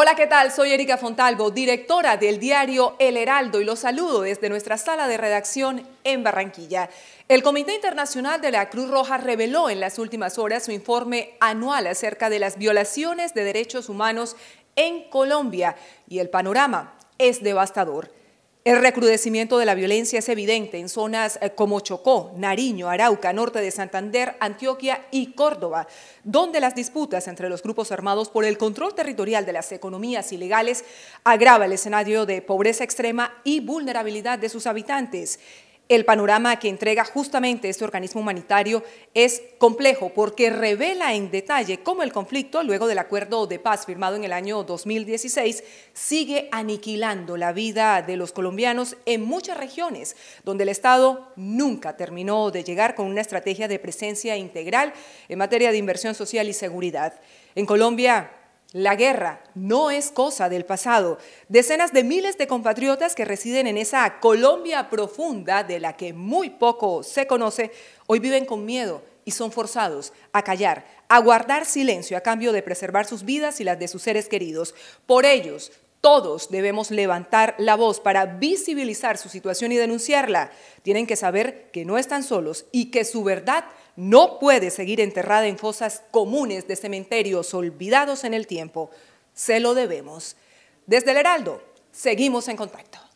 Hola, ¿qué tal? Soy Erika Fontalvo, directora del diario El Heraldo y los saludo desde nuestra sala de redacción en Barranquilla. El Comité Internacional de la Cruz Roja reveló en las últimas horas su informe anual acerca de las violaciones de derechos humanos en Colombia y el panorama es devastador. El recrudecimiento de la violencia es evidente en zonas eh, como Chocó, Nariño, Arauca, norte de Santander, Antioquia y Córdoba, donde las disputas entre los grupos armados por el control territorial de las economías ilegales agrava el escenario de pobreza extrema y vulnerabilidad de sus habitantes. El panorama que entrega justamente este organismo humanitario es complejo porque revela en detalle cómo el conflicto, luego del acuerdo de paz firmado en el año 2016, sigue aniquilando la vida de los colombianos en muchas regiones donde el Estado nunca terminó de llegar con una estrategia de presencia integral en materia de inversión social y seguridad. En Colombia, la guerra no es cosa del pasado. Decenas de miles de compatriotas que residen en esa Colombia profunda de la que muy poco se conoce, hoy viven con miedo y son forzados a callar, a guardar silencio a cambio de preservar sus vidas y las de sus seres queridos. Por ellos, todos debemos levantar la voz para visibilizar su situación y denunciarla. Tienen que saber que no están solos y que su verdad no puede seguir enterrada en fosas comunes de cementerios olvidados en el tiempo. Se lo debemos. Desde el Heraldo, seguimos en contacto.